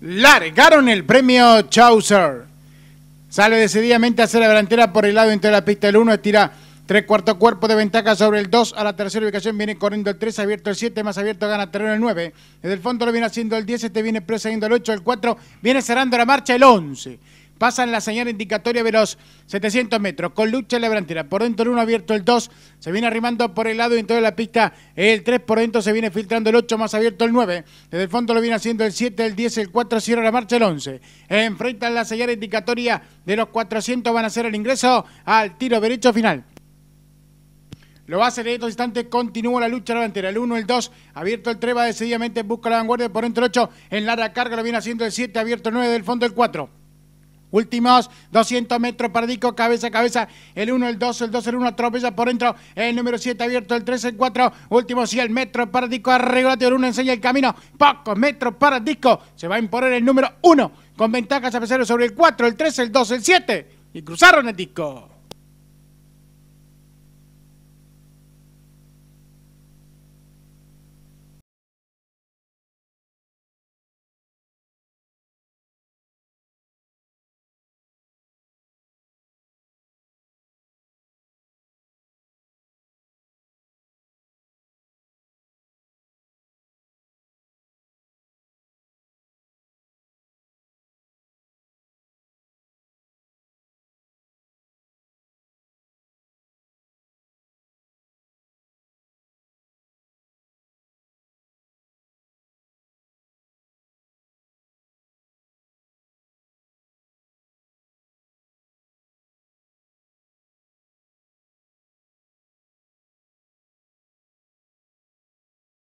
largaron el premio Chaucer. Sale decididamente a hacer la delantera por el lado entre la pista. El 1 estira tres cuartos cuerpo de ventaja sobre el 2. A la tercera ubicación viene corriendo el 3, abierto el 7, más abierto gana terreno el 9. Desde el fondo lo viene haciendo el 10, este viene precediendo el 8, el 4. Viene cerrando la marcha el 11. Pasan la señal indicatoria los 700 metros, con lucha en la delantera. Por dentro el 1 abierto el 2, se viene arrimando por el lado y en toda la pista el 3. Por dentro se viene filtrando el 8, más abierto el 9. Desde el fondo lo viene haciendo el 7, el 10, el 4, cierra la marcha el 11. Enfrentan la señal indicatoria de los 400, van a hacer el ingreso al tiro derecho final. Lo hace en estos instantes, continúa la lucha delantera. El 1, el 2, abierto el 3, va decididamente, busca la vanguardia por dentro el 8, en larga carga lo viene haciendo el 7, abierto el 9 del fondo el 4. Últimos 200 metros para disco, cabeza a cabeza, el 1, el 2, el 2, el 1, atropella por dentro, el número 7 abierto, el 3, el 4, último 100 metros para disco, arreglate el 1, enseña el camino, pocos metros para disco, se va a imponer el número 1, con ventajas a pesar sobre el 4, el 3, el 2, el 7, y cruzaron el disco.